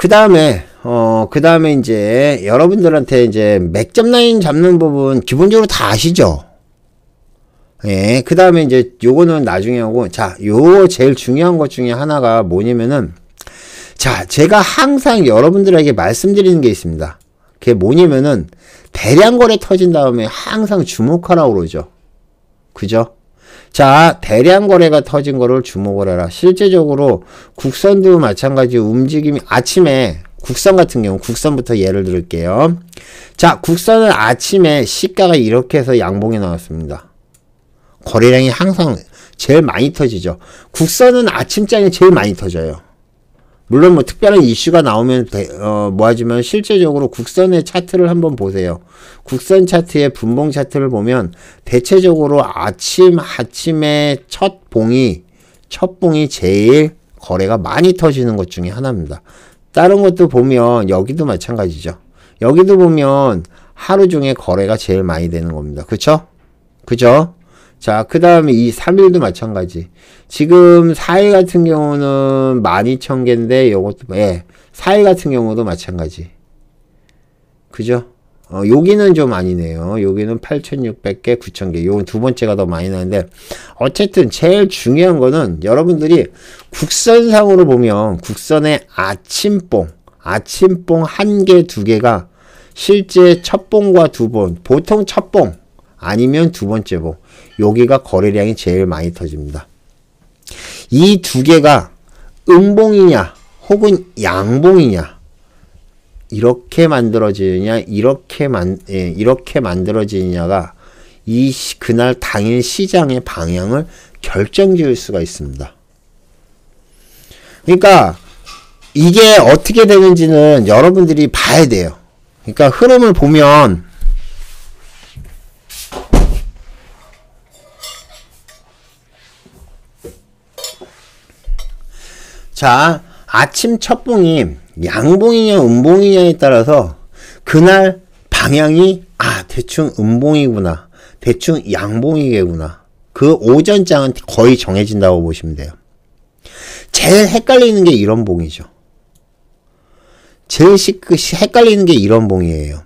그 다음에 어, 그 다음에 이제 여러분들한테 이제 맥점 라인 잡는 부분 기본적으로 다 아시죠? 예, 그 다음에 이제 요거는 나중에 하고, 자, 요 제일 중요한 것 중에 하나가 뭐냐면은, 자, 제가 항상 여러분들에게 말씀드리는 게 있습니다. 그게 뭐냐면은, 대량 거래 터진 다음에 항상 주목하라고 그러죠. 그죠? 자, 대량 거래가 터진 거를 주목을 해라. 실제적으로 국선도 마찬가지 움직임이 아침에 국선 같은 경우 국선부터 예를 들을게요. 자, 국선은 아침에 시가가 이렇게 해서 양봉이 나왔습니다. 거래량이 항상 제일 많이 터지죠. 국선은 아침장이 제일 많이 터져요. 물론 뭐 특별한 이슈가 나오면 대, 어, 뭐하지만 실제적으로 국선의 차트를 한번 보세요. 국선 차트의 분봉 차트를 보면 대체적으로 아침 아침에 첫 봉이 첫 봉이 제일 거래가 많이 터지는 것 중에 하나입니다. 다른 것도 보면 여기도 마찬가지죠. 여기도 보면 하루 중에 거래가 제일 많이 되는 겁니다. 그쵸? 그죠? 자, 그 다음에 이 3일도 마찬가지. 지금 4일 같은 경우는 12,000개인데, 요것도, 예. 4일 같은 경우도 마찬가지. 그죠? 어, 여기는 좀 아니네요. 여기는 8,600개, 9,000개. 요건 두 번째가 더 많이 나는데, 어쨌든 제일 중요한 거는 여러분들이 국선상으로 보면 국선의 아침뽕, 아침뽕 한 개, 두 개가 실제 첫뽕과두 번, 보통 첫뽕 아니면 두 번째 봉. 여기가 거래량이 제일 많이 터집니다. 이 두 개가 음봉이냐 혹은 양봉이냐 이렇게 만들어지느냐 이렇게 만 예, 이렇게 만들어지느냐가 이 그날 당일 시장의 방향을 결정지을 수가 있습니다. 그러니까 이게 어떻게 되는지는 여러분들이 봐야 돼요. 그러니까 흐름을 보면 자, 아침 첫봉이 양봉이냐 음봉이냐에 따라서 그날 방향이 아 대충 음봉이구나 대충 양봉이겠구나 그 오전장은 거의 정해진다고 보시면 돼요 제일 헷갈리는 게 이런 봉이죠 제일 그 헷갈리는 게 이런 봉이에요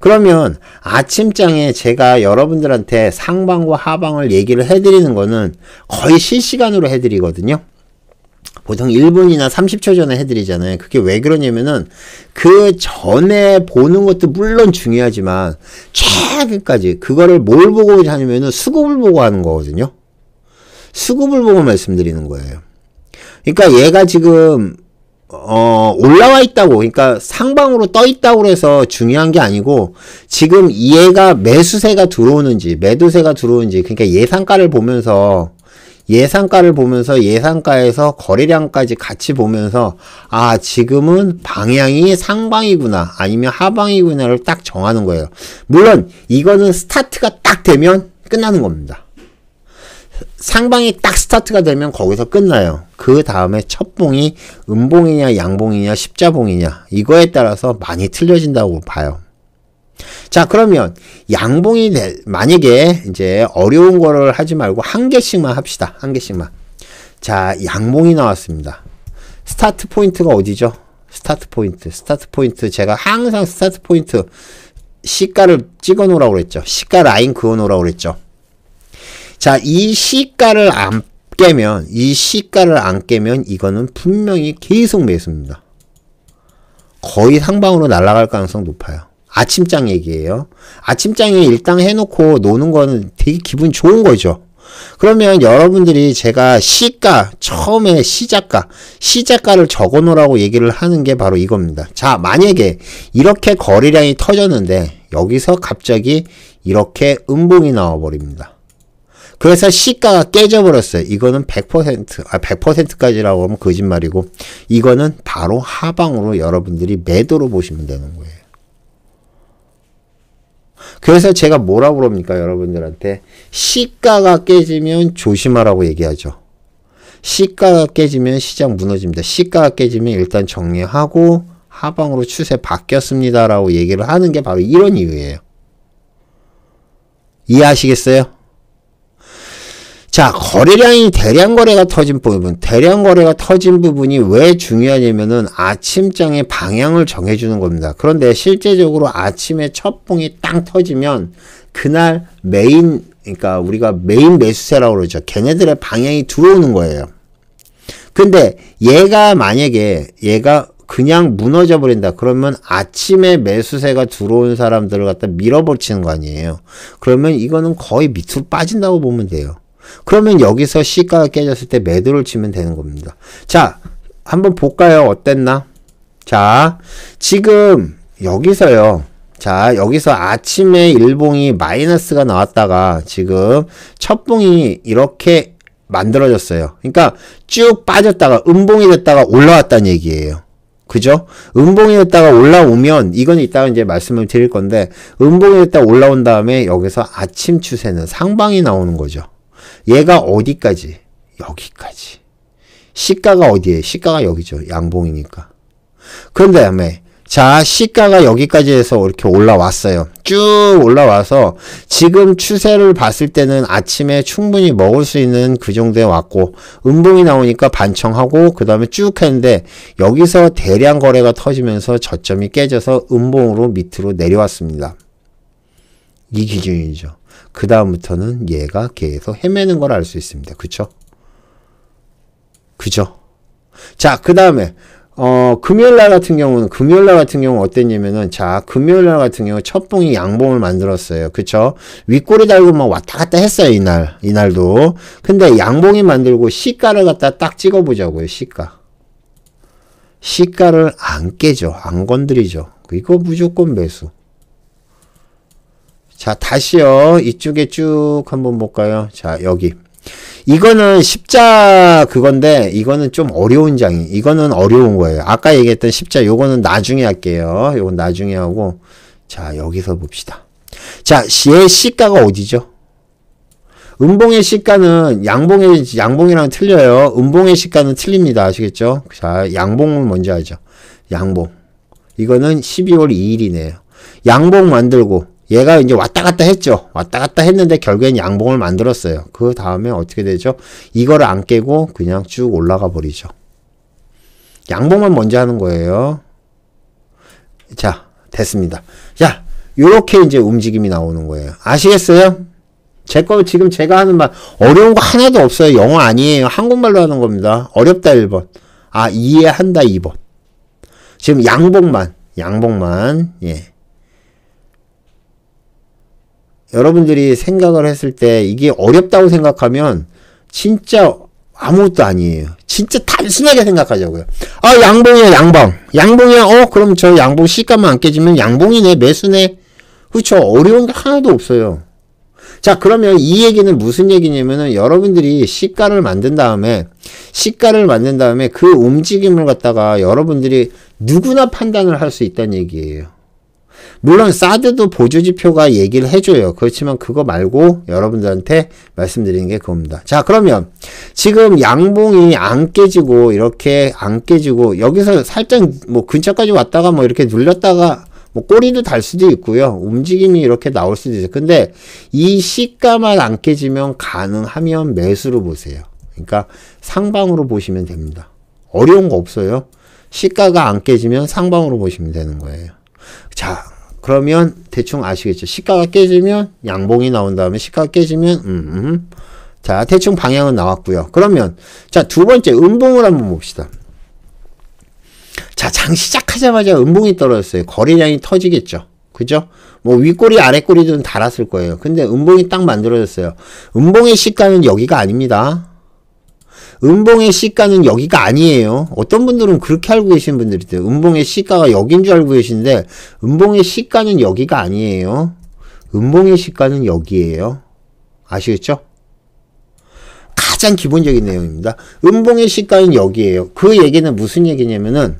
그러면 아침장에 제가 여러분들한테 상방과 하방을 얘기를 해드리는 거는 거의 실시간으로 해드리거든요 보통 1분이나 30초 전에 해드리잖아요. 그게 왜 그러냐면은 그 전에 보는 것도 물론 중요하지만 최근까지 그거를 뭘 보고 하냐면은 수급을 보고 하는 거거든요. 수급을 보고 말씀드리는 거예요. 그러니까 얘가 지금 어, 올라와 있다고, 그러니까 상방으로 떠 있다고 해서 중요한 게 아니고, 지금 얘가 매수세가 들어오는지, 매도세가 들어오는지, 그러니까 예상가를 보면서, 예상가를 보면서 예상가에서 거래량까지 같이 보면서 아 지금은 방향이 상방이구나 아니면 하방이구나를 딱 정하는 거예요. 물론 이거는 스타트가 딱 되면 끝나는 겁니다. 상방이 딱 스타트가 되면 거기서 끝나요. 그 다음에 첫봉이 음봉이냐 양봉이냐 십자봉이냐 이거에 따라서 많이 틀려진다고 봐요. 자, 그러면 양봉이 될, 만약에 이제 어려운 거를 하지 말고 한 개씩만 합시다. 한 개씩만. 자, 양봉이 나왔습니다. 스타트 포인트가 어디죠? 스타트 포인트. 스타트 포인트. 제가 항상 스타트 포인트 시가를 찍어 놓으라고 그랬죠. 시가 라인 그어 놓으라고 그랬죠. 자, 이 시가를 안 깨면, 이 시가를 안 깨면 이거는 분명히 계속 매수입니다. 거의 상방으로 날아갈 가능성 높아요. 아침장 얘기예요. 아침장에 일당 해놓고 노는 거는 되게 기분 좋은 거죠. 그러면 여러분들이 제가 시가 처음에 시작가 시작가를 적어 놓으라고 얘기를 하는 게 바로 이겁니다. 자 만약에 이렇게 거래량이 터졌는데 여기서 갑자기 이렇게 음봉이 나와버립니다. 그래서 시가가 깨져버렸어요. 이거는 100%, 아, 100%까지라고 하면 거짓말이고, 이거는 바로 하방으로 여러분들이 매도로 보시면 되는 거예요. 그래서 제가 뭐라고 그럽니까 여러분들한테 시가가 깨지면 조심하라고 얘기하죠. 시가가 깨지면 시장 무너집니다. 시가가 깨지면 일단 정리하고 하방으로 추세 바뀌었습니다라고 얘기를 하는 게 바로 이런 이유예요. 이해하시겠어요? 자, 거래량이 대량 거래가 터진 부분, 대량 거래가 터진 부분이 왜 중요하냐면은 아침장의 방향을 정해주는 겁니다. 그런데 실제적으로 아침에 첫 봉이 땅 터지면 그날 메인, 그러니까 우리가 메인 매수세라고 그러죠. 걔네들의 방향이 들어오는 거예요. 근데 얘가 만약에 얘가 그냥 무너져 버린다 그러면 아침에 매수세가 들어온 사람들을 갖다 밀어버리는 거 아니에요 그러면 이거는 거의 밑으로 빠진다고 보면 돼요 그러면 여기서 시가가 깨졌을 때 매도를 치면 되는 겁니다. 자, 한번 볼까요? 어땠나? 자, 지금 여기서요. 자, 여기서 아침에 일봉이 마이너스가 나왔다가 지금 첫 봉이 이렇게 만들어졌어요. 그러니까 쭉 빠졌다가 음봉이 됐다가 올라왔다는 얘기예요. 그죠? 음봉이 됐다가 올라오면 이건 이따가 이제 말씀을 드릴 건데 음봉이 됐다가 올라온 다음에 여기서 아침 추세는 상방이 나오는 거죠. 얘가 어디까지? 여기까지. 시가가 어디에? 요 시가가 여기죠. 양봉이니까. 그런 다음에 자 시가가 여기까지 해서 이렇게 올라왔어요. 쭉 올라와서 지금 추세를 봤을 때는 아침에 충분히 먹을 수 있는 그 정도에 왔고 음봉이 나오니까 반청하고 그 다음에 쭉 했는데 여기서 대량 거래가 터지면서 저점이 깨져서 음봉으로 밑으로 내려왔습니다. 이 기준이죠. 그 다음부터는 얘가 계속 헤매는 걸 알 수 있습니다. 그쵸? 그죠? 자, 그 다음에 어, 금요일 날 같은 경우는, 금요일 날 같은 경우 어땠냐면은, 자, 금요일 날 같은 경우 첫 봉이 양봉을 만들었어요. 그쵸? 윗꼬리 달고 막 왔다 갔다 했어요. 이날, 이날도. 근데 양봉이 만들고 시가를 갖다 딱 찍어보자고요. 시가. 시가를 안 깨죠. 안 건드리죠. 이거 무조건 매수. 자, 다시요. 이쪽에 쭉 한번 볼까요? 자, 여기. 이거는 십자 그건데 이거는 좀 어려운 장이 이거는 어려운 거예요 아까 얘기했던 십자 요거는 나중에 할게요 요건 나중에 하고 자 여기서 봅시다 자 시의 시가가 어디죠 음봉의 시가는 양봉의 양봉이랑 틀려요 음봉의 시가는 틀립니다 아시겠죠 자 양봉은 먼저 하죠 양봉 이거는 12월 2일이네요 양봉 만들고 얘가 이제 왔다 갔다 했죠. 왔다 갔다 했는데 결국엔 양봉을 만들었어요. 그 다음에 어떻게 되죠? 이거를 안 깨고 그냥 쭉 올라가 버리죠. 양봉만 먼저 하는 거예요. 자, 됐습니다. 자, 요렇게 이제 움직임이 나오는 거예요. 아시겠어요? 제거 지금 제가 하는 말 어려운 거 하나도 없어요. 영어 아니에요. 한국말로 하는 겁니다. 어렵다 1번. 아, 이해한다 2번. 지금 양봉만양봉만 예. 여러분들이 생각을 했을 때 이게 어렵다고 생각하면 진짜 아무것도 아니에요. 진짜 단순하게 생각하자고요. 아, 양봉이야, 양봉. 양봉이야, 어, 그럼 저 양봉 시가만 안 깨지면 양봉이네, 매수네. 그쵸. 그렇죠. 어려운 게 하나도 없어요. 자, 그러면 이 얘기는 무슨 얘기냐면은 여러분들이 시가를 만든 다음에, 시가를 만든 다음에 그 움직임을 갖다가 여러분들이 누구나 판단을 할 수 있다는 얘기예요. 물론 사드도 보조지표가 얘기를 해줘요. 그렇지만 그거 말고 여러분들한테 말씀드리는 게 그겁니다. 자 그러면 지금 양봉이 안 깨지고 이렇게 안 깨지고 여기서 살짝 뭐 근처까지 왔다가 뭐 이렇게 눌렸다가 뭐 꼬리도 달 수도 있고요. 움직임이 이렇게 나올 수도 있어요. 근데 이 시가만 안 깨지면 가능하면 매수로 보세요. 그러니까 상방으로 보시면 됩니다. 어려운 거 없어요. 시가가 안 깨지면 상방으로 보시면 되는 거예요. 자, 그러면 대충 아시겠죠? 시가가 깨지면 양봉이 나온 다음에 시가가 깨지면 음, 음. 자, 대충 방향은 나왔고요. 그러면 자, 두 번째 음봉을 한번 봅시다. 자, 장 시작하자마자 음봉이 떨어졌어요. 거래량이 터지겠죠. 그죠? 뭐 윗꼬리 아랫꼬리든 달았을 거예요. 근데 음봉이 딱 만들어졌어요. 음봉의 시가는 여기가 아닙니다. 음봉의 시가는 여기가 아니에요. 어떤 분들은 그렇게 알고 계신 분들이 있대요. 음봉의 시가가 여긴 줄 알고 계신데 음봉의 시가는 여기가 아니에요. 음봉의 시가는 여기에요. 아시겠죠? 가장 기본적인 내용입니다. 음봉의 시가는 여기에요. 그 얘기는 무슨 얘기냐면은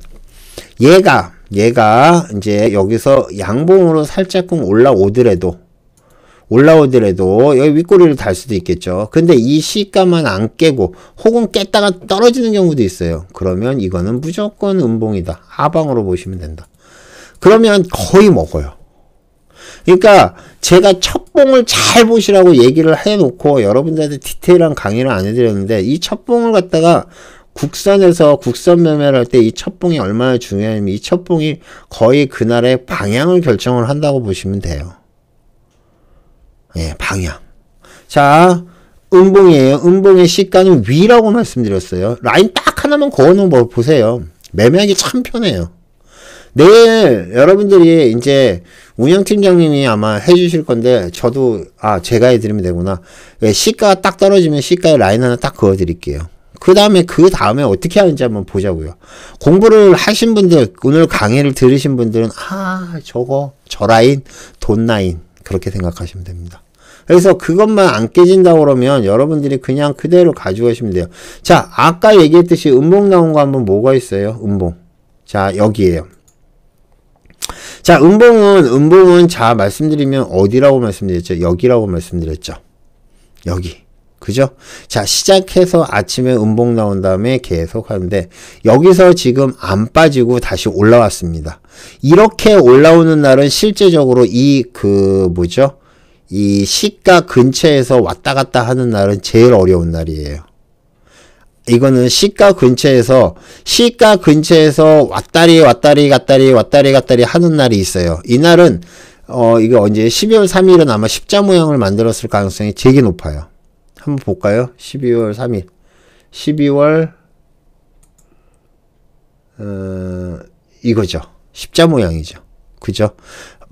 얘가 얘가 이제 여기서 양봉으로 살짝 올라오더라도 올라오더라도 여기 윗꼬리를 달 수도 있겠죠. 근데 이 시가만 안 깨고 혹은 깼다가 떨어지는 경우도 있어요. 그러면 이거는 무조건 음봉이다. 하방으로 보시면 된다. 그러면 거의 먹어요. 그러니까 제가 첫봉을 잘 보시라고 얘기를 해놓고 여러분들한테 디테일한 강의를 안 해드렸는데 이 첫봉을 갖다가 국선에서 국선 매매를 할 때 이 첫봉이 얼마나 중요하냐면 이 첫봉이 거의 그날의 방향을 결정을 한다고 보시면 돼요. 예, 방향. 자, 음봉이에요. 음봉의 시가는 위라고 말씀드렸어요. 라인 딱 하나만 그어놓은 거 보세요. 매매하기 참 편해요. 내일 여러분들이 이제 운영팀장님이 아마 해주실 건데 저도 아 제가 해드리면 되구나. 예, 시가 딱 떨어지면 시가에 라인 하나 딱 그어드릴게요. 그 다음에 그 다음에 어떻게 하는지 한번 보자고요. 공부를 하신 분들 오늘 강의를 들으신 분들은 아 저거 저 라인 돈 라인 그렇게 생각하시면 됩니다. 그래서 그것만 안 깨진다 그러면 여러분들이 그냥 그대로 가져오시면 돼요. 자, 아까 얘기했듯이 음봉 나온 거 한번 뭐가 있어요? 음봉. 자, 여기에요. 자, 음봉은, 음봉은 자, 말씀드리면 어디라고 말씀드렸죠? 여기라고 말씀드렸죠. 여기. 그죠? 자, 시작해서 아침에 음봉 나온 다음에 계속 하는데 여기서 지금 안 빠지고 다시 올라왔습니다. 이렇게 올라오는 날은 실제적으로 이 그 뭐죠? 이 시가 근처에서 왔다 갔다 하는 날은 제일 어려운 날이에요. 이거는 시가 근처에서 시가 근처에서 왔다리 왔다리 갔다리 왔다리 갔다리 하는 날이 있어요. 이날은 어 이게 언제 12월 3일은 아마 십자 모양을 만들었을 가능성이 되게 높아요. 한번 볼까요? 12월 3일. 12월 어, 이거죠. 십자 모양이죠. 그죠?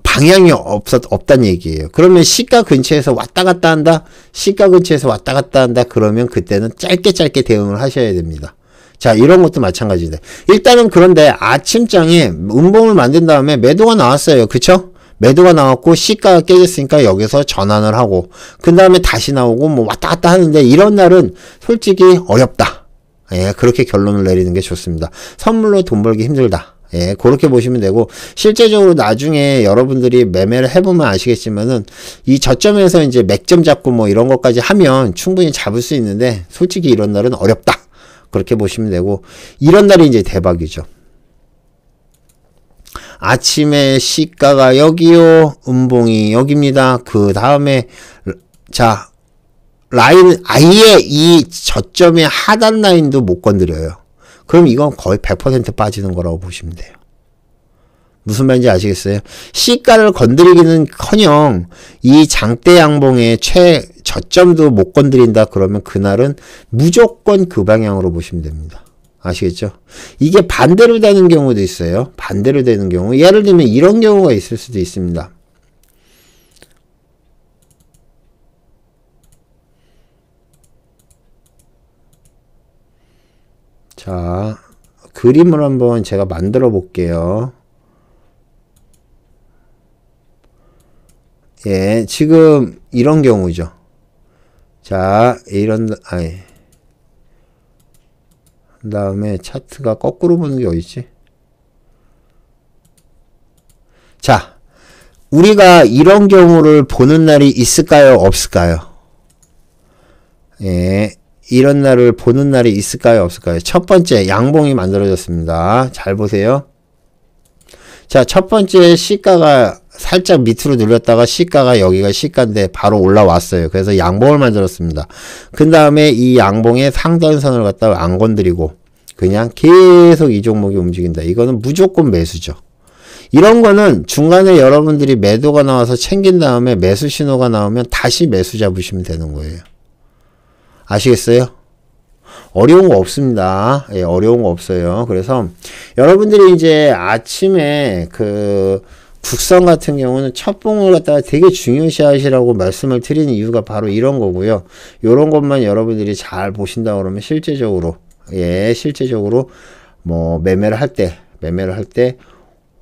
방향이 없었, 없단 얘기예요. 그러면 시가 근처에서 왔다 갔다 한다? 시가 근처에서 왔다 갔다 한다? 그러면 그때는 짧게 짧게 대응을 하셔야 됩니다. 자, 이런 것도 마찬가지인데. 일단은 그런데 아침장에 음봉을 만든 다음에 매도가 나왔어요. 그쵸? 매도가 나왔고 시가가 깨졌으니까 여기서 전환을 하고 그 다음에 다시 나오고 뭐 왔다 갔다 하는데 이런 날은 솔직히 어렵다. 예, 그렇게 결론을 내리는 게 좋습니다. 선물로 돈 벌기 힘들다. 예, 그렇게 보시면 되고 실제적으로 나중에 여러분들이 매매를 해보면 아시겠지만은 이 저점에서 이제 맥점 잡고 뭐 이런 것까지 하면 충분히 잡을 수 있는데 솔직히 이런 날은 어렵다. 그렇게 보시면 되고 이런 날이 이제 대박이죠. 아침에 시가가 여기요. 음봉이 여기입니다. 그 다음에 자 라인 아예 이 저점의 하단 라인도 못 건드려요. 그럼 이건 거의 100% 빠지는 거라고 보시면 돼요. 무슨 말인지 아시겠어요? 시가를 건드리기는 커녕 이 장대 양봉의 최 저점도 못 건드린다 그러면 그날은 무조건 그 방향으로 보시면 됩니다. 아시겠죠? 이게 반대로 되는 경우도 있어요. 반대로 되는 경우. 예를 들면 이런 경우가 있을 수도 있습니다. 자, 그림을 한번 제가 만들어 볼게요. 예, 지금 이런 경우죠. 자, 이런, 아예. 그 다음에 차트가 거꾸로 보는 게 어딨지? 자, 우리가 이런 경우를 보는 날이 있을까요? 없을까요? 예, 이런 날을 보는 날이 있을까요? 없을까요? 첫 번째, 양봉이 만들어졌습니다. 잘 보세요. 자, 첫 번째 시가가 살짝 밑으로 눌렸다가 시가가 여기가 시가인데 바로 올라왔어요. 그래서 양봉을 만들었습니다. 그 다음에 이 양봉의 상단선을 갖다가 안 건드리고 그냥 계속 이 종목이 움직인다. 이거는 무조건 매수죠. 이런 거는 중간에 여러분들이 매도가 나와서 챙긴 다음에 매수 신호가 나오면 다시 매수 잡으시면 되는 거예요. 아시겠어요? 어려운 거 없습니다. 예, 어려운 거 없어요. 그래서 여러분들이 이제 아침에 그 북선 같은 경우는 첫봉을 갖다가 되게 중요시 하시라고 말씀을 드리는 이유가 바로 이런 거고요. 이런 것만 여러분들이 잘 보신다 그러면 실제적으로 예 실제적으로 뭐 매매를 할 때 매매를 할 때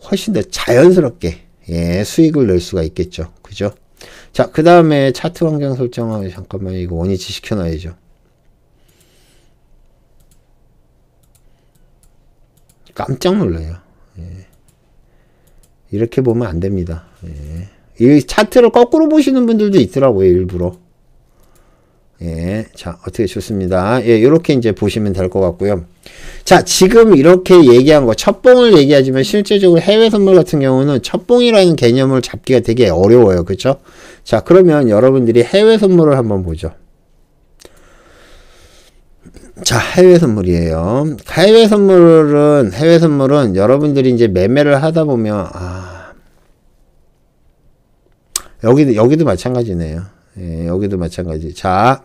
훨씬 더 자연스럽게 예 수익을 낼 수가 있겠죠. 그죠? 자, 그 다음에 차트 환경 설정하고 잠깐만 이거 원위치 시켜놔야죠. 깜짝 놀라요. 예. 이렇게 보면 안 됩니다. 예. 이 차트를 거꾸로 보시는 분들도 있더라고요, 일부러. 예, 자, 어떻게 좋습니다. 예, 요렇게 이제 보시면 될 것 같고요. 자, 지금 이렇게 얘기한 거, 첫봉을 얘기하지만 실제적으로 해외 선물 같은 경우는 첫봉이라는 개념을 잡기가 되게 어려워요. 그쵸? 자, 그러면 여러분들이 해외 선물을 한번 보죠. 자, 해외 선물이에요. 해외 선물은, 해외 선물은 여러분들이 이제 매매를 하다 보면, 아, 여기 여기도 마찬가지네요. 예, 여기도 마찬가지. 자,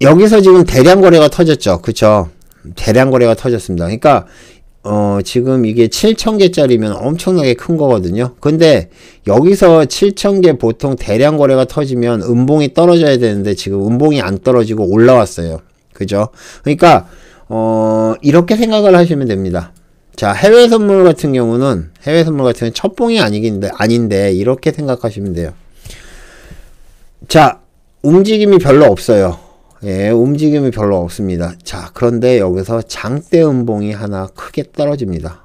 여기서 지금 대량 거래가 터졌죠. 그쵸? 대량 거래가 터졌습니다. 그러니까 어, 지금 이게 7,000개짜리면 엄청나게 큰 거거든요. 근데 여기서 7,000개 보통 대량 거래가 터지면 음봉이 떨어져야 되는데 지금 음봉이 안 떨어지고 올라왔어요. 그죠? 그러니까 어, 이렇게 생각을 하시면 됩니다. 자, 해외 선물 같은 경우는 해외 선물 같은 경우는 첫봉이 아니긴데 아닌데 이렇게 생각하시면 돼요. 자, 움직임이 별로 없어요. 예, 움직임이 별로 없습니다. 자, 그런데 여기서 장대 음봉이 하나 크게 떨어집니다.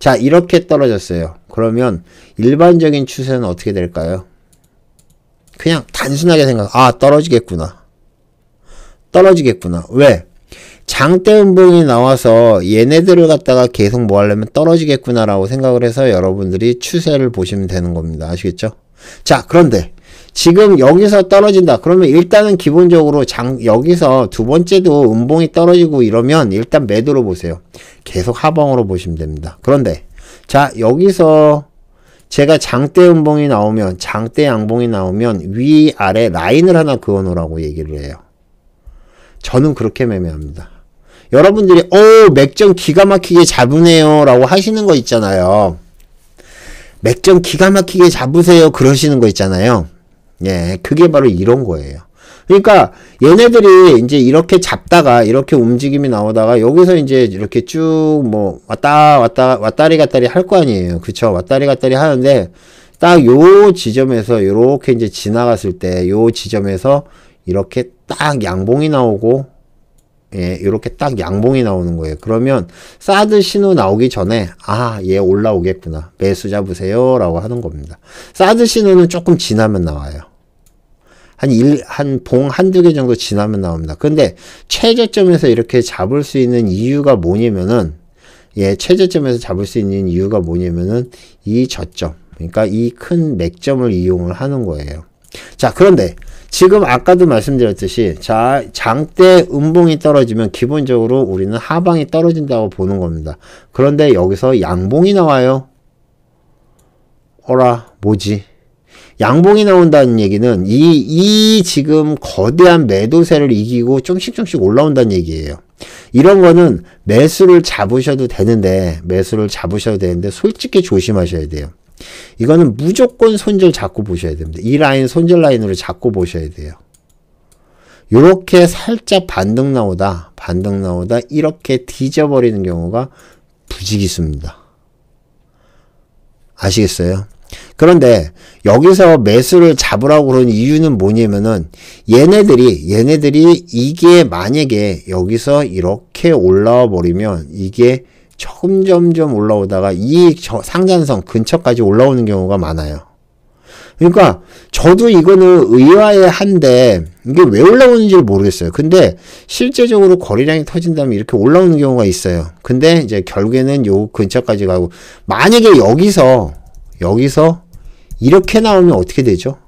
자, 이렇게 떨어졌어요. 그러면 일반적인 추세는 어떻게 될까요? 그냥 단순하게 생각, 아, 떨어지겠구나. 떨어지겠구나. 왜? 장대 음봉이 나와서 얘네들을 갖다가 계속 뭐 하려면 떨어지겠구나라고 생각을 해서 여러분들이 추세를 보시면 되는 겁니다. 아시겠죠? 자, 그런데 지금 여기서 떨어진다. 그러면 일단은 기본적으로 장 여기서 두 번째도 음봉이 떨어지고 이러면 일단 매도로 보세요. 계속 하방으로 보시면 됩니다. 그런데 자 여기서 제가 장대 음봉이 나오면 장대 양봉이 나오면 위 아래 라인을 하나 그어 놓으라고 얘기를 해요. 저는 그렇게 매매합니다. 여러분들이 어 맥점 기가 막히게 잡으네요 라고 하시는 거 있잖아요. 맥점 기가 막히게 잡으세요 그러시는 거 있잖아요. 예, 그게 바로 이런 거예요. 그러니까 얘네들이 이제 이렇게 잡다가 이렇게 움직임이 나오다가 여기서 이제 이렇게 쭉 뭐 왔다 왔다 왔다리 갔다리 할 거 아니에요. 그쵸? 왔다리 갔다리 하는데 딱 요 지점에서 요렇게 이제 지나갔을 때 요 지점에서 이렇게 딱 양봉이 나오고 예, 이렇게 딱 양봉이 나오는 거예요. 그러면 사드 신호 나오기 전에 아, 얘 올라오겠구나. 매수 잡으세요 라고 하는 겁니다. 사드 신호는 조금 지나면 나와요. 한 일, 한 봉 한두 개 정도 지나면 나옵니다. 근데 최저점에서 이렇게 잡을 수 있는 이유가 뭐냐면은, 예, 최저점에서 잡을 수 있는 이유가 뭐냐면은 이 저점. 그러니까 이 큰 맥점을 이용을 하는 거예요. 자, 그런데 지금 아까도 말씀드렸듯이 자, 장대 음봉이 떨어지면 기본적으로 우리는 하방이 떨어진다고 보는 겁니다. 그런데 여기서 양봉이 나와요. 어라, 뭐지? 양봉이 나온다는 얘기는 이, 이 지금 거대한 매도세를 이기고 좀씩좀씩 올라온다는 얘기예요. 이런 거는 매수를 잡으셔도 되는데, 매수를 잡으셔도 되는데, 솔직히 조심하셔야 돼요. 이거는 무조건 손절 잡고 보셔야 됩니다. 이 라인 손절 라인으로 잡고 보셔야 돼요. 이렇게 살짝 반등 나오다, 반등 나오다, 이렇게 뒤져버리는 경우가 부지기수입니다. 아시겠어요? 그런데 여기서 매수를 잡으라고 그런 이유는 뭐냐면은 얘네들이 얘네들이 이게 만약에 여기서 이렇게 올라와 버리면 이게 점점점 올라오다가 이상단성 근처까지 올라오는 경우가 많아요. 그러니까 저도 이거는 의아해 한데 이게 왜 올라오는지 모르겠어요. 근데 실제적으로 거래량이 터진다면 이렇게 올라오는 경우가 있어요. 근데 이제 결국에는 요 근처까지 가고 만약에 여기서 여기서 이렇게 나오면 어떻게 되죠?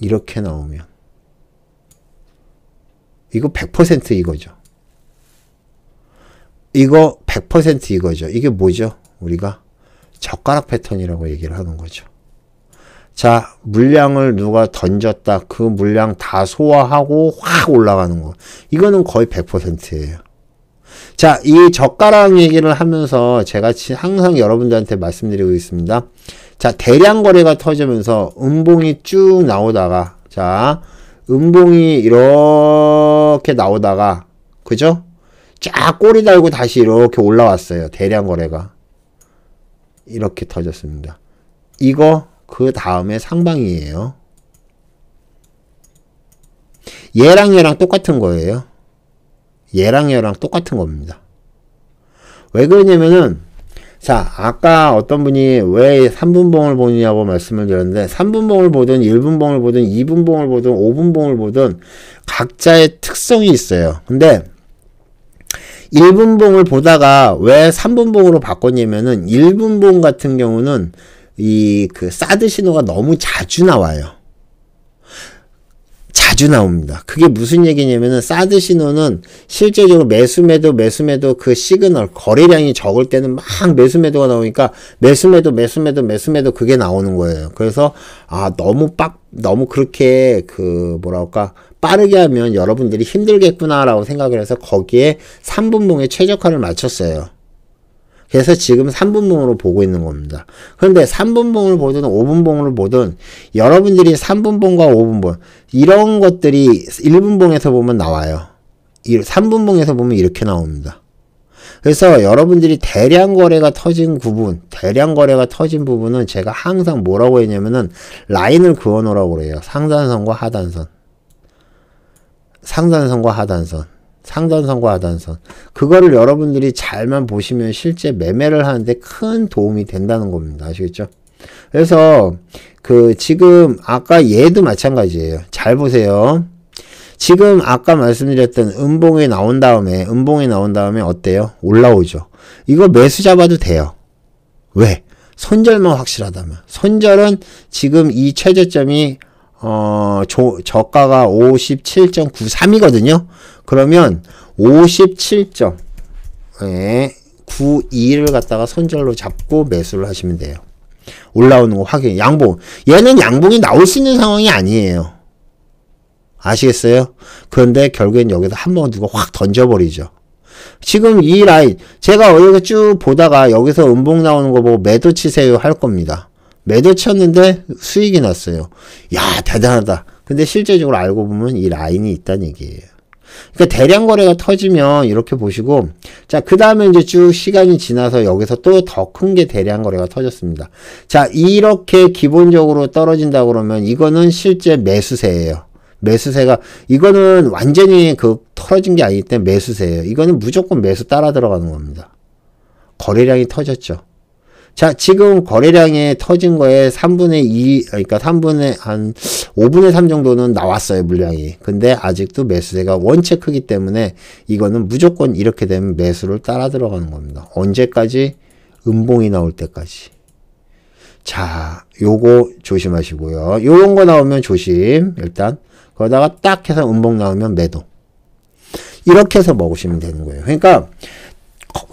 이렇게 나오면 이거 100% 이거죠. 이거 100% 이거죠. 이게 뭐죠? 우리가 젓가락 패턴이라고 얘기를 하는 거죠. 자, 물량을 누가 던졌다. 그 물량 다 소화하고 확 올라가는 거. 이거는 거의 100%예요. 자, 이 젓가락 얘기를 하면서 제가 항상 여러분들한테 말씀드리고 있습니다. 자, 대량 거래가 터지면서 음봉이 쭉 나오다가, 자, 음봉이 이렇게 나오다가, 그죠? 쫙 꼬리 달고 다시 이렇게 올라왔어요. 대량 거래가. 이렇게 터졌습니다. 이거 그 다음에 상방이에요. 얘랑 얘랑 똑같은 거예요. 얘랑 얘랑 똑같은 겁니다. 왜 그러냐면은 자 아까 어떤 분이 왜 3분봉을 보느냐고 말씀을 드렸는데 3분봉을 보든 1분봉을 보든 2분봉을 보든 5분봉을 보든 각자의 특성이 있어요. 근데 1분봉을 보다가 왜 3분봉으로 바꿨냐면은 1분봉 같은 경우는 이그 사드 신호가 너무 자주 나와요. 자주 나옵니다. 그게 무슨 얘기냐면은 사드 신호는 실제적으로 매수 매도 매수 매도 그 시그널 거래량이 적을 때는 막 매수 매도가 나오니까 매수 매도 매수 매도 매수 매도 그게 나오는 거예요. 그래서 아 너무 빡 너무 그렇게 그 뭐랄까 빠르게 하면 여러분들이 힘들겠구나라고 생각을 해서 거기에 3분봉의 최적화를 맞췄어요. 그래서 지금 3분봉으로 보고 있는 겁니다. 그런데 3분봉을 보든 5분봉을 보든 여러분들이 3분봉과 5분봉 이런 것들이 1분봉에서 보면 나와요. 3분봉에서 보면 이렇게 나옵니다. 그래서 여러분들이 대량 거래가 터진 부분, 대량 거래가 터진 부분은 제가 항상 뭐라고 했냐면은 라인을 그어놓으라고 그래요. 상단선과 하단선. 상단선과 하단선. 상단선과 하단선 그거를 여러분들이 잘만 보시면 실제 매매를 하는데 큰 도움이 된다는 겁니다 아시겠죠 그래서 그 지금 아까 얘도 마찬가지예요 잘 보세요 지금 아까 말씀드렸던 음봉에 나온 다음에 음봉에 나온 다음에 어때요 올라오죠 이거 매수 잡아도 돼요 왜 손절만 확실하다면 손절은 지금 이 최저점이 어, 조, 저가가 57.93이거든요. 그러면 5 7 92를 갖다가 손절로 잡고 매수를 하시면 돼요. 올라오는 거 확인. 양봉. 얘는 양봉이 나올 수 있는 상황이 아니에요. 아시겠어요? 그런데 결국엔 여기서 한번 누가 확 던져버리죠. 지금 이 라인 제가 여기서 쭉 보다가 여기서 음봉 나오는 거 보고 매도 치세요 할 겁니다. 매도 쳤는데 수익이 났어요. 야 대단하다. 근데 실제적으로 알고 보면 이 라인이 있다는 얘기예요. 그러니까 대량 거래가 터지면 이렇게 보시고 자 그 다음에 이제 쭉 시간이 지나서 여기서 또 더 큰 게 대량 거래가 터졌습니다. 자 이렇게 기본적으로 떨어진다 그러면 이거는 실제 매수세예요. 매수세가 이거는 완전히 그 터진 게 아니기 때문에 매수세예요. 이거는 무조건 매수 따라 들어가는 겁니다. 거래량이 터졌죠. 자, 지금 거래량에 터진 거에 3분의 2, 그러니까 3분의 한 5분의 3 정도는 나왔어요, 물량이. 근데 아직도 매수세가 원체 크기 때문에 이거는 무조건 이렇게 되면 매수를 따라 들어가는 겁니다. 언제까지? 음봉이 나올 때까지. 자, 요거 조심하시고요. 요런 거 나오면 조심, 일단. 그러다가 딱 해서 음봉 나오면 매도. 이렇게 해서 먹으시면 되는 거예요. 그러니까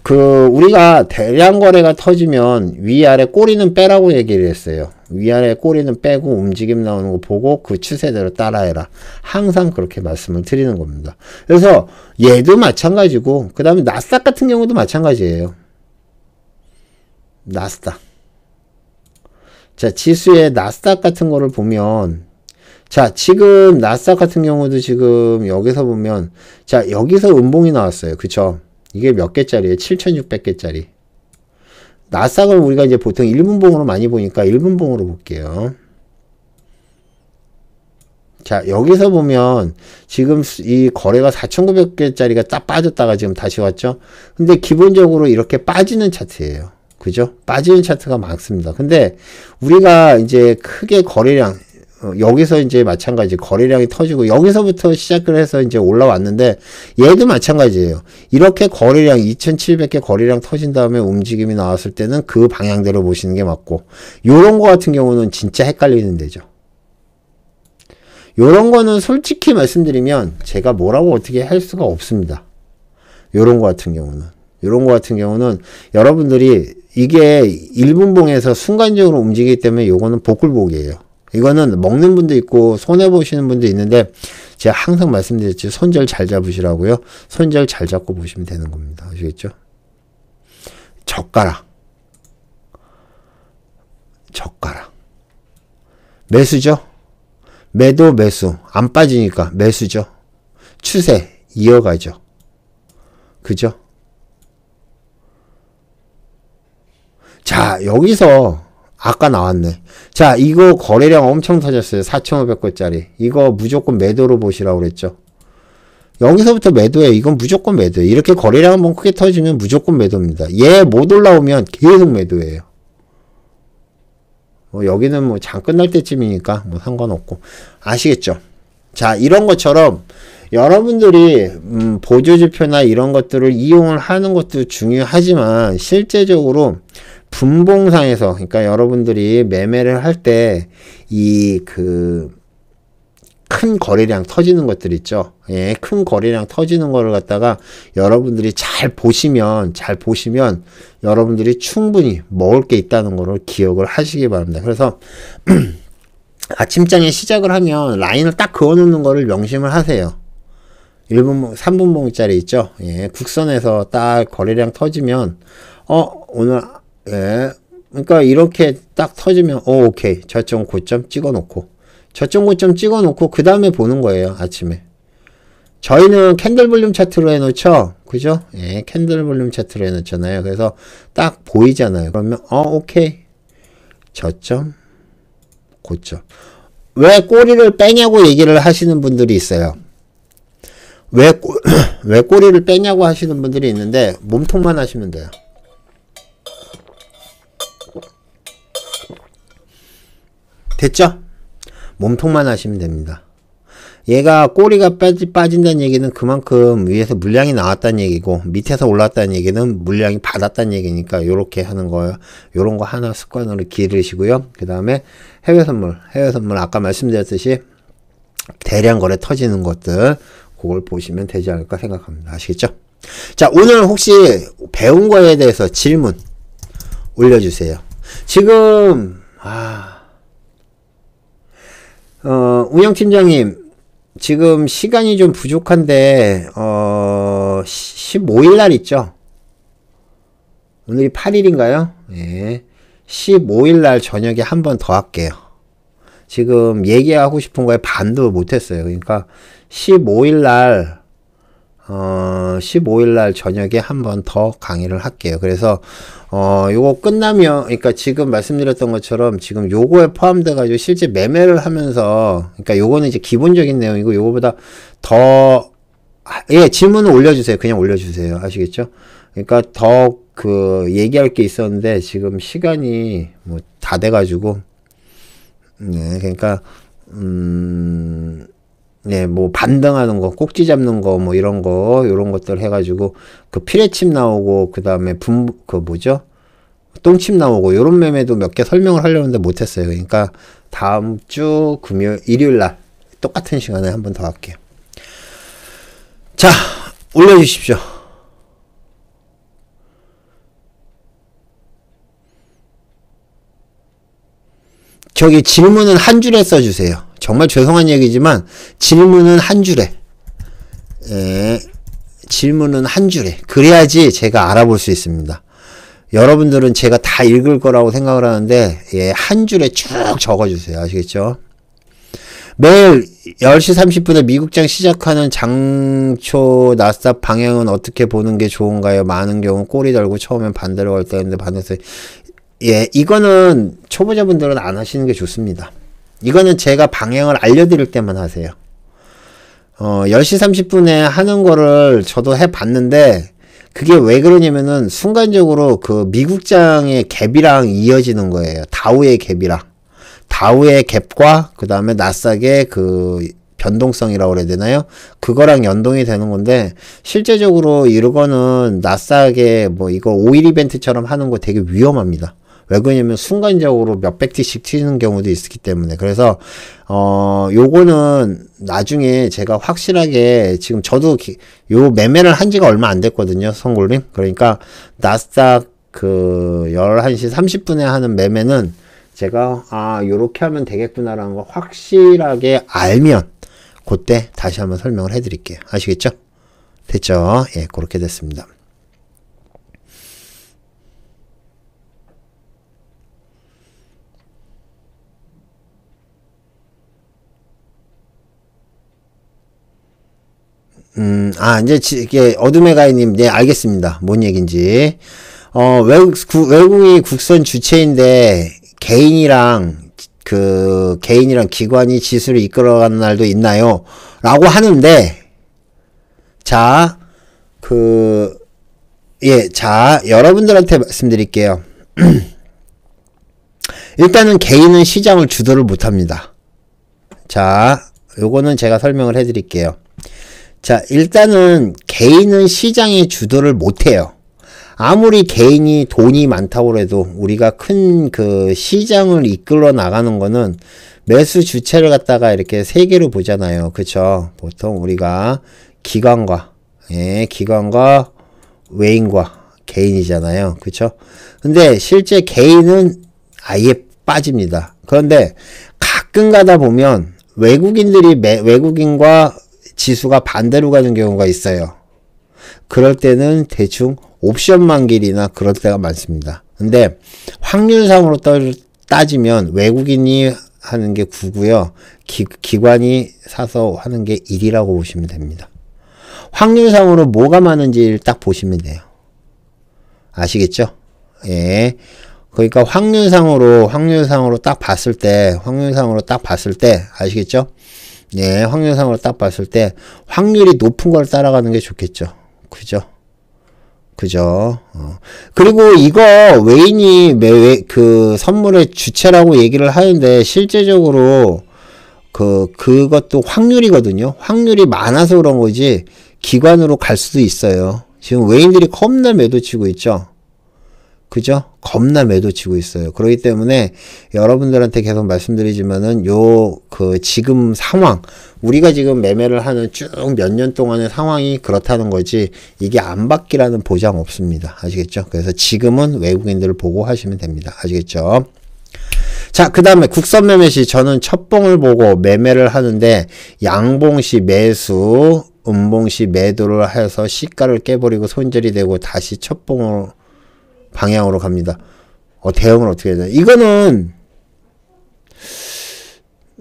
그 우리가 대량 거래가 터지면 위아래 꼬리는 빼라고 얘기를 했어요. 위아래 꼬리는 빼고 움직임 나오는 거 보고 그 추세대로 따라해라. 항상 그렇게 말씀을 드리는 겁니다. 그래서 얘도 마찬가지고 그 다음에 나스닥 같은 경우도 마찬가지예요. 나스닥 자 지수의 나스닥 같은 거를 보면 자 지금 나스닥 같은 경우도 지금 여기서 보면 자 여기서 음봉이 나왔어요. 그쵸? 이게 몇 개짜리예요? 7600개짜리. 나삭은 우리가 이제 보통 1분봉으로 많이 보니까 1분봉으로 볼게요. 자 여기서 보면 지금 이 거래가 4,900개짜리가 딱 빠졌다가 지금 다시 왔죠. 근데 기본적으로 이렇게 빠지는 차트예요. 그죠? 빠지는 차트가 많습니다. 근데 우리가 이제 크게 거래량 어, 여기서 이제 마찬가지 거래량이 터지고 여기서부터 시작을 해서 이제 올라왔는데 얘도 마찬가지예요. 이렇게 거래량 2,700개 거래량 터진 다음에 움직임이 나왔을 때는 그 방향대로 보시는 게 맞고 요런 거 같은 경우는 진짜 헷갈리는 데죠. 요런 거는 솔직히 말씀드리면 제가 뭐라고 어떻게 할 수가 없습니다. 요런 거 같은 경우는 요런 거 같은 경우는 여러분들이 이게 1분봉에서 순간적으로 움직이기 때문에 요거는 복불복이에요. 이거는 먹는 분도 있고 손해 보시는 분도 있는데 제가 항상 말씀드렸죠. 손절 잘 잡으시라고요. 손절 잘 잡고 보시면 되는 겁니다. 아시겠죠? 젓가락. 젓가락. 매수죠? 매도 매수. 안 빠지니까 매수죠. 추세 이어가죠. 그죠? 자, 여기서 아까 나왔네. 자, 이거 거래량 엄청 터졌어요. 4,500골짜리. 이거 무조건 매도로 보시라고 그랬죠. 여기서부터 매도해. 이건 무조건 매도해. 이렇게 거래량 한번 크게 터지면 무조건 매도입니다. 얘 못 올라오면 계속 매도예요. 뭐 여기는 뭐 장 끝날 때쯤이니까 뭐 상관없고. 아시겠죠? 자, 이런 것처럼 여러분들이 음, 보조지표나 이런 것들을 이용을 하는 것도 중요하지만 실제적으로 분봉상에서 그러니까 여러분들이 매매를 할 때 이 그 큰 거래량 터지는 것들 있죠. 예, 큰 거래량 터지는 거를 갖다가 여러분들이 잘 보시면 잘 보시면 여러분들이 충분히 먹을 게 있다는 거를 기억을 하시기 바랍니다. 그래서 아침장에 시작을 하면 라인을 딱 그어놓는 거를 명심을 하세요. 1분, 3분봉짜리 있죠? 예, 국선에서 딱 거래량 터지면, 어, 오늘 예. 그러니까 이렇게 딱 터지면 어 오케이 저점 고점 찍어놓고 저점 고점 찍어놓고 그 다음에 보는 거예요 아침에 저희는 캔들 볼륨 차트로 해놓죠 그죠 예 캔들 볼륨 차트로 해놓잖아요 그래서 딱 보이잖아요 그러면 어 오케이 저점 고점 왜 꼬리를 빼냐고 얘기를 하시는 분들이 있어요 왜, 꼬, 왜 꼬리를 빼냐고 하시는 분들이 있는데 몸통만 하시면 돼요 됐죠? 몸통만 하시면 됩니다. 얘가 꼬리가 빠지, 빠진다는 얘기는 그만큼 위에서 물량이 나왔다는 얘기고 밑에서 올랐다는 얘기는 물량이 받았다는 얘기니까 요렇게 하는 거예요. 요런 거 하나 습관으로 기르시고요. 그 다음에 해외 선물, 해외 선물 아까 말씀드렸듯이 대량 거래 터지는 것들 그걸 보시면 되지 않을까 생각합니다. 아시겠죠? 자 오늘 혹시 배운 거에 대해서 질문 올려주세요. 지금 아... 어, 운영팀장님, 지금 시간이 좀 부족한데, 어, 15일 날 있죠? 오늘이 8일인가요? 예. 15일 날 저녁에 한번 더 할게요. 지금 얘기하고 싶은 거에 반도 못했어요. 그러니까 15일 날 어, 15일 날 저녁에 한 번 더 강의를 할게요. 그래서 어, 요거 끝나면 그러니까 지금 말씀드렸던 것처럼 지금 요거에 포함돼 가지고 실제 매매를 하면서 그러니까 요거는 이제 기본적인 내용이고 요거보다 더 예, 질문을 올려 주세요. 그냥 올려 주세요. 아시겠죠? 그러니까 더 그 얘기할 게 있었는데 지금 시간이 뭐 다 돼 가지고 네, 그러니까 음 네, 뭐 반등하는 거, 꼭지 잡는 거, 뭐 이런 거, 이런 것들 해가지고 그 피레침 나오고 그 다음에 분, 그 뭐죠? 똥침 나오고 이런 매매도 몇 개 설명을 하려는데 못했어요. 그러니까 다음 주 금요 일요일 날 똑같은 시간에 한 번 더 할게요. 자, 올려주십시오. 저기 질문은 한 줄에 써주세요. 정말 죄송한 얘기지만 질문은 한 줄에 에, 예, 질문은 한 줄에 그래야지 제가 알아볼 수 있습니다. 여러분들은 제가 다 읽을 거라고 생각을 하는데 예, 한 줄에 쭉 적어주세요. 아시겠죠? 매일 10시 30분에 미국장 시작하는 장초 나스닥 방향은 어떻게 보는 게 좋은가요? 많은 경우 꼬리 달고 처음엔 반대로 갈 때는데 반대서 예 이거는 초보자분들은 안 하시는 게 좋습니다. 이거는 제가 방향을 알려드릴 때만 하세요. 어, 10시 30분에 하는 거를 저도 해봤는데, 그게 왜 그러냐면은 순간적으로 그 미국장의 갭이랑 이어지는 거예요. 다우의 갭이랑. 다우의 갭과 그 다음에 나스닥의 그 변동성이라고 그래야 되나요? 그거랑 연동이 되는 건데 실제적으로 이거는 나스닥의 뭐 이거 5일 이벤트처럼 하는 거 되게 위험합니다. 왜 그러냐면 순간적으로 몇백 티씩 튀는 경우도 있기 때문에 그래서 어 요거는 나중에 제가 확실하게 지금 저도 기, 요 매매를 한 지가 얼마 안 됐거든요 성골님 그러니까 나스닥 그 11시 30분에 하는 매매는 제가 아 요렇게 하면 되겠구나라는 거 확실하게 알면 그때 다시 한번 설명을 해드릴게요 아시겠죠? 됐죠? 예 그렇게 됐습니다 음, 아, 이제, 이게, 어둠의 가인님, 네, 알겠습니다. 뭔 얘긴지. 어, 외국, 구, 외국이 국선 주체인데, 개인이랑, 그, 개인이랑 기관이 지수를 이끌어가는 날도 있나요? 라고 하는데, 자, 그, 예, 자, 여러분들한테 말씀드릴게요. 일단은 개인은 시장을 주도를 못합니다. 자, 요거는 제가 설명을 해드릴게요. 자, 일단은 개인은 시장의 주도를 못해요. 아무리 개인이 돈이 많다고 해도 우리가 큰 그 시장을 이끌어 나가는 거는 매수 주체를 갖다가 이렇게 세 개로 보잖아요. 그쵸? 보통 우리가 기관과, 예, 기관과 외인과 개인이잖아요. 그쵸? 근데 실제 개인은 아예 빠집니다. 그런데 가끔 가다 보면 외국인들이 매, 외국인과 지수가 반대로 가는 경우가 있어요. 그럴 때는 대충 옵션만 길이나 그럴 때가 많습니다. 근데 확률상으로 따지면 외국인이 하는 게 9고요. 기, 관이 사서 하는 게 1이라고 보시면 됩니다. 확률상으로 뭐가 많은지를 딱 보시면 돼요. 아시겠죠? 예. 그러니까 확률상으로 확률상으로 딱 봤을 때 확률상으로 딱 봤을 때 아시겠죠? 예, 확률상으로 딱 봤을 때 확률이 높은 걸 따라가는 게 좋겠죠. 그죠? 그죠? 어. 그리고 이거 외인이 매, 그 선물의 주체라고 얘기를 하는데 실제적으로 그 그것도 확률이거든요. 확률이 많아서 그런 거지 기관으로 갈 수도 있어요. 지금 외인들이 겁나 매도치고 있죠. 그죠? 겁나 매도치고 있어요. 그러기 때문에 여러분들한테 계속 말씀드리지만은 요 그 지금 상황 우리가 지금 매매를 하는 쭉 몇 년 동안의 상황이 그렇다는 거지 이게 안 바뀌라는 보장 없습니다. 아시겠죠? 그래서 지금은 외국인들을 보고 하시면 됩니다. 아시겠죠? 자, 그 다음에 국선 매매 시 저는 첫봉을 보고 매매를 하는데 양봉 시 매수, 음봉 시 매도를 해서 시가를 깨버리고 손절이 되고 다시 첫봉을 방향으로 갑니다. 어, 대응을 어떻게 해야 되나? 이거는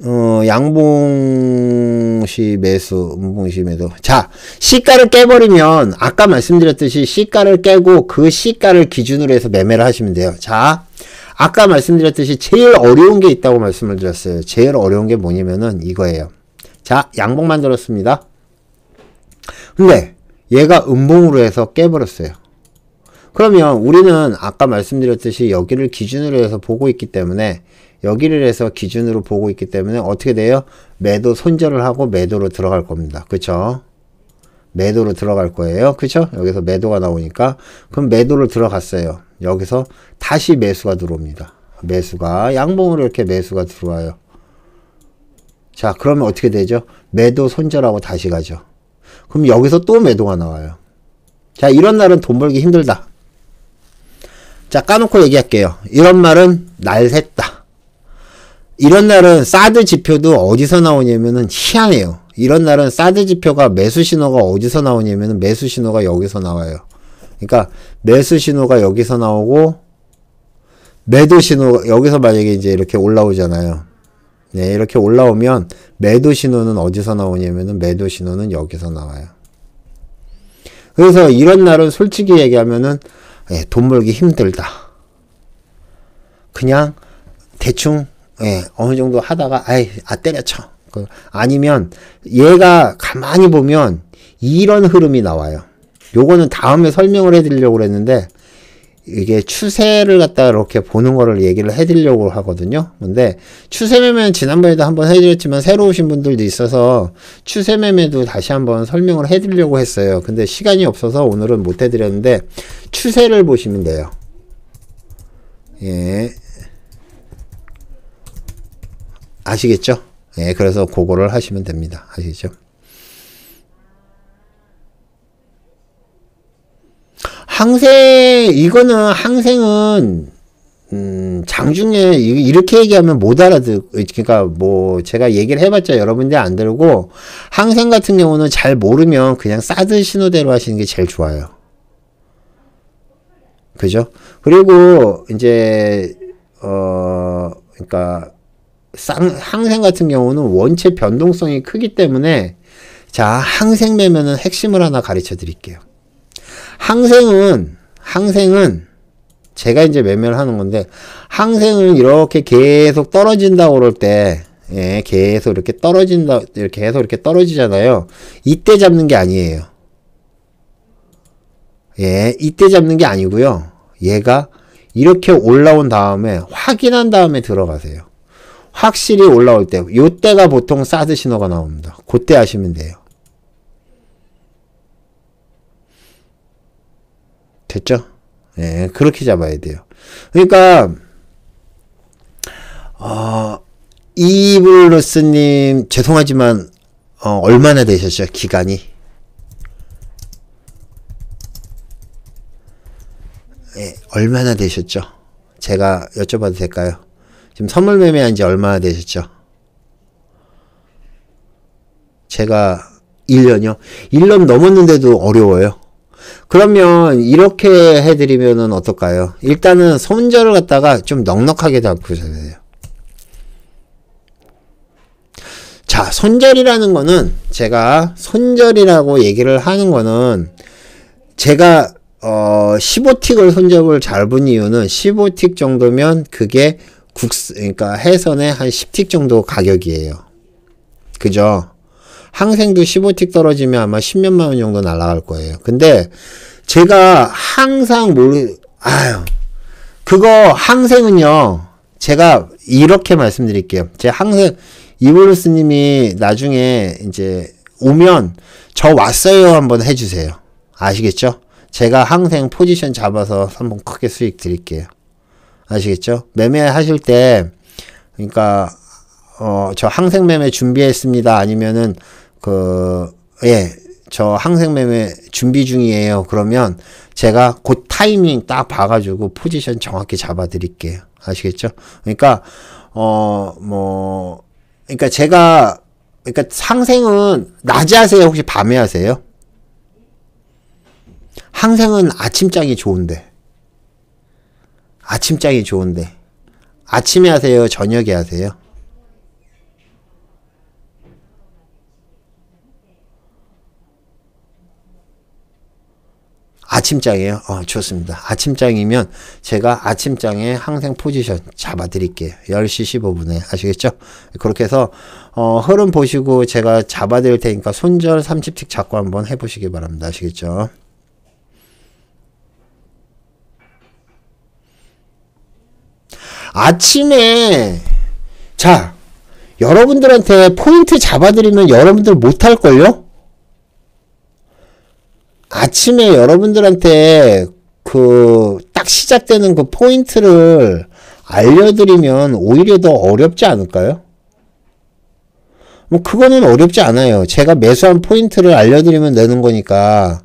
어, 양봉시 매수, 음봉시 매도. 자, 시가를 깨버리면 아까 말씀드렸듯이 시가를 깨고 그 시가를 기준으로 해서 매매를 하시면 돼요. 자, 아까 말씀드렸듯이 제일 어려운 게 있다고 말씀을 드렸어요. 제일 어려운 게 뭐냐면은 이거예요. 자, 양봉 만들었습니다. 근데 얘가 음봉으로 해서 깨버렸어요. 그러면 우리는 아까 말씀드렸듯이 여기를 기준으로 해서 보고 있기 때문에 여기를 해서 기준으로 보고 있기 때문에 어떻게 돼요? 매도 손절을 하고 매도로 들어갈 겁니다. 그쵸? 매도로 들어갈 거예요. 그쵸? 여기서 매도가 나오니까 그럼 매도를 들어갔어요. 여기서 다시 매수가 들어옵니다. 매수가 양봉으로 이렇게 매수가 들어와요. 자 그러면 어떻게 되죠? 매도 손절하고 다시 가죠. 그럼 여기서 또 매도가 나와요. 자 이런 날은 돈 벌기 힘들다. 자, 까놓고 얘기할게요. 이런 말은 날 샜다. 이런 날은 사드 지표도 어디서 나오냐면은 희한해요. 이런 날은 사드 지표가 매수 신호가 어디서 나오냐면은 매수 신호가 여기서 나와요. 그러니까 매수 신호가 여기서 나오고 매도 신호 여기서 만약에 이제 이렇게 올라오잖아요. 네, 이렇게 올라오면 매도 신호는 어디서 나오냐면은 매도 신호는 여기서 나와요. 그래서 이런 날은 솔직히 얘기하면은 예, 돈 벌기 힘들다. 그냥 대충 예, 어느 정도 하다가 아이 아 때려쳐. 그, 아니면 얘가 가만히 보면 이런 흐름이 나와요. 요거는 다음에 설명을 해드리려고 그랬는데 이게 추세를 갖다 이렇게 보는 거를 얘기를 해드리려고 하거든요. 근데 추세 매매는 지난번에도 한번 해드렸지만 새로 오신 분들도 있어서 추세 매매도 다시 한번 설명을 해드리려고 했어요. 근데 시간이 없어서 오늘은 못 해드렸는데 추세를 보시면 돼요. 예. 아시겠죠? 예, 그래서 그거를 하시면 됩니다. 아시겠죠? 항생 이거는 항생은 음, 장중에 이렇게 얘기하면 못 알아듣, 그러니까 뭐 제가 얘기를 해봤자 여러분들 안 들고 항생 같은 경우는 잘 모르면 그냥 사드 신호대로 하시는 게 제일 좋아요. 그죠? 그리고 이제 어 그러니까 쌍, 항생 같은 경우는 원체 변동성이 크기 때문에 자 항생 매면은 핵심을 하나 가르쳐 드릴게요. 항생은 항생은 제가 이제 매매를 하는 건데 항생은 이렇게 계속 떨어진다고 그럴 때 예, 계속 이렇게 떨어진다 이렇게 계속 이렇게 떨어지잖아요. 이때 잡는 게 아니에요. 예, 이때 잡는 게 아니고요. 얘가 이렇게 올라온 다음에 확인한 다음에 들어가세요. 확실히 올라올 때, 요때가 보통 사드 신호가 나옵니다. 그때 하시면 돼요. 됐죠? 예, 그렇게 잡아야 돼요. 그러니까 어, 이블로스님 죄송하지만 어, 얼마나 되셨죠? 기간이? 예, 얼마나 되셨죠? 제가 여쭤봐도 될까요? 지금 선물 매매한 지 얼마나 되셨죠? 제가 1년이요? 1년 넘었는데도 어려워요. 그러면 이렇게 해드리면은 어떨까요? 일단은 손절을 갖다가 좀 넉넉하게 잡으셔야 돼요. 자, 손절이라는 거는 제가 손절이라고 얘기를 하는 거는 제가 어 15틱을 손절을 잡은 이유는 15틱 정도면 그게 국 그러니까 해선의 한 10틱 정도 가격이에요. 그죠? 항생도 15틱 떨어지면 아마 10몇만 원 정도 날라갈 거예요. 근데 제가 항상 모르 아유 그거 항생은요 제가 이렇게 말씀드릴게요. 제 항생 이브루스님이 나중에 이제 오면 저 왔어요 한번 해주세요. 아시겠죠? 제가 항생 포지션 잡아서 한번 크게 수익 드릴게요. 아시겠죠? 매매하실 때 그러니까 어, 저 항생 매매 준비했습니다. 아니면은 그, 예, 저 항생매매 준비 중이에요. 그러면 제가 곧 타이밍 딱 봐가지고 포지션 정확히 잡아드릴게요. 아시겠죠? 그러니까, 어, 뭐, 그러니까 제가, 그러니까 상생은 낮에 하세요? 혹시 밤에 하세요? 항생은 아침장이 좋은데. 아침장이 좋은데. 아침에 하세요? 저녁에 하세요? 아침장이에요. 어, 좋습니다. 아침장이면 제가 아침장에 항상 포지션 잡아 드릴게요. 10시 15분에 아시겠죠? 그렇게 해서 어, 흐름 보시고 제가 잡아 드릴 테니까 손절 30틱 잡고 한번 해 보시기 바랍니다. 아시겠죠? 아침에 자 여러분들한테 포인트 잡아드리면 여러분들 못할걸요? 아침에 여러분들한테 그 딱 시작되는 그 포인트를 알려드리면 오히려 더 어렵지 않을까요? 뭐 그거는 어렵지 않아요. 제가 매수한 포인트를 알려드리면 되는 거니까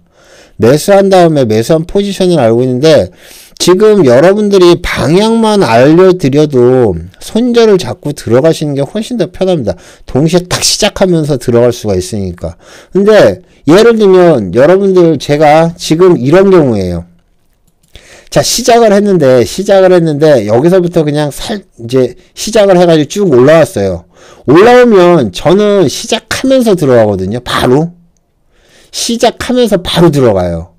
매수한 다음에 매수한 포지션을 알고 있는데 지금 여러분들이 방향만 알려드려도 손절을 자꾸 들어가시는 게 훨씬 더 편합니다. 동시에 딱 시작하면서 들어갈 수가 있으니까. 근데 예를 들면 여러분들 제가 지금 이런 경우에요. 자 시작을 했는데 시작을 했는데 여기서부터 그냥 살 이제 시작을 해가지고 쭉 올라왔어요. 올라오면 저는 시작하면서 들어가거든요. 바로 시작하면서 바로 들어가요.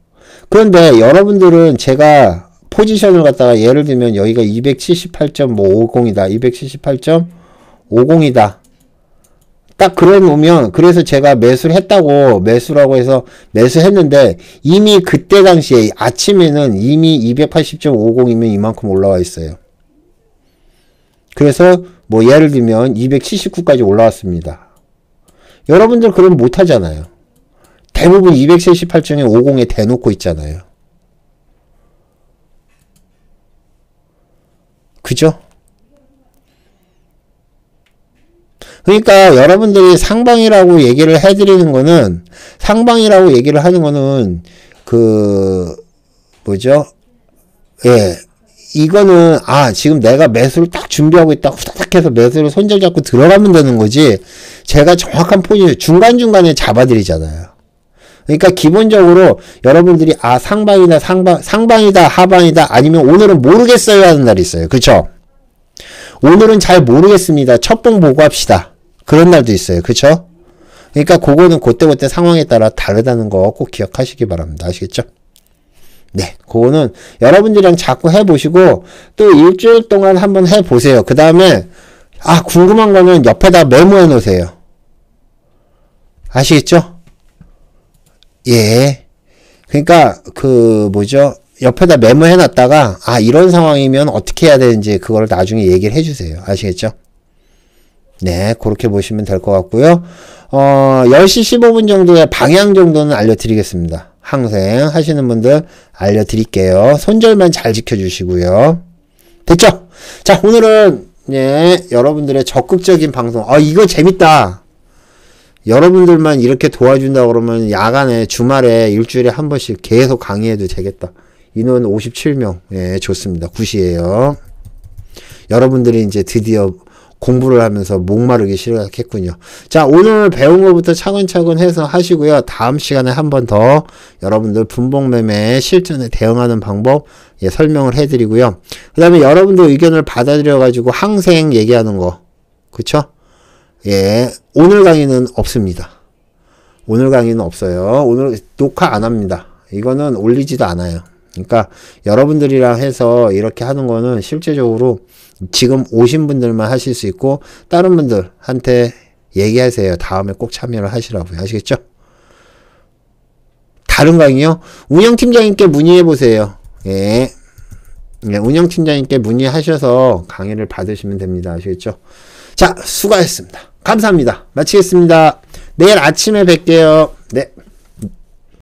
그런데 여러분들은 제가 포지션을 갖다가 예를 들면 여기가 2 7 8 5 0이다 278.50이다. 딱 그래 놓으면 그래서 제가 매수를 했다고 매수라고 해서 매수했는데 이미 그때 당시에 아침에는 이미 280.50이면 이만큼 올라와 있어요. 그래서 뭐 예를 들면 279까지 올라왔습니다. 여러분들 그럼 못하잖아요. 대부분 278.50에 대놓고 있잖아요. 그죠? 그러니까 여러분들이 상방이라고 얘기를 해드리는 거는 상방이라고 얘기를 하는 거는 그 뭐죠? 예. 이거는 아 지금 내가 매수를 딱 준비하고 있다 후다닥 해서 매수를 손절 잡고 들어가면 되는 거지 제가 정확한 포지션 중간중간에 잡아드리잖아요 그러니까 기본적으로 여러분들이 아 상방이다 상방 상방이다 하방이다 아니면 오늘은 모르겠어요 하는 날이 있어요 그쵸 오늘은 잘 모르겠습니다 첫봉 보고 합시다 그런 날도 있어요. 그쵸? 그러니까 그거는 그때그때 상황에 따라 다르다는 거 꼭 기억하시기 바랍니다. 아시겠죠? 네, 그거는 여러분들이랑 자꾸 해보시고 또 일주일 동안 한번 해보세요. 그 다음에 아 궁금한 거는 옆에다 메모해 놓으세요. 아시겠죠? 예. 그러니까 그 뭐죠? 옆에다 메모해 놨다가 아 이런 상황이면 어떻게 해야 되는지 그걸 나중에 얘기를 해주세요. 아시겠죠? 네, 그렇게 보시면 될 것 같고요. 어, 10시 15분 정도의 방향 정도는 알려드리겠습니다. 항생 하시는 분들 알려드릴게요. 손절만 잘 지켜주시고요. 됐죠? 자, 오늘은 예, 여러분들의 적극적인 방송. 아, 이거 재밌다. 여러분들만 이렇게 도와준다 그러면 야간에 주말에 일주일에 한 번씩 계속 강의해도 되겠다. 인원 57명. 예, 좋습니다. 굿이에요. 여러분들이 이제 드디어 공부를 하면서 목마르기 시작했군요. 자, 오늘 배운 것부터 차근차근 해서 하시고요. 다음 시간에 한 번 더 여러분들 분봉매매 실전에 대응하는 방법 예, 설명을 해드리고요. 그 다음에 여러분들 의견을 받아들여가지고 항생 얘기하는 거. 그쵸? 예, 오늘 강의는 없습니다. 오늘 강의는 없어요. 오늘 녹화 안 합니다. 이거는 올리지도 않아요. 그러니까 여러분들이랑 해서 이렇게 하는 거는 실제적으로 지금 오신 분들만 하실 수 있고 다른 분들한테 얘기하세요. 다음에 꼭 참여를 하시라고요. 아시겠죠? 다른 강의요? 운영팀장님께 문의해 보세요. 예. 예, 운영팀장님께 문의하셔서 강의를 받으시면 됩니다. 아시겠죠? 자, 수고하셨습니다. 감사합니다. 마치겠습니다. 내일 아침에 뵐게요. 네.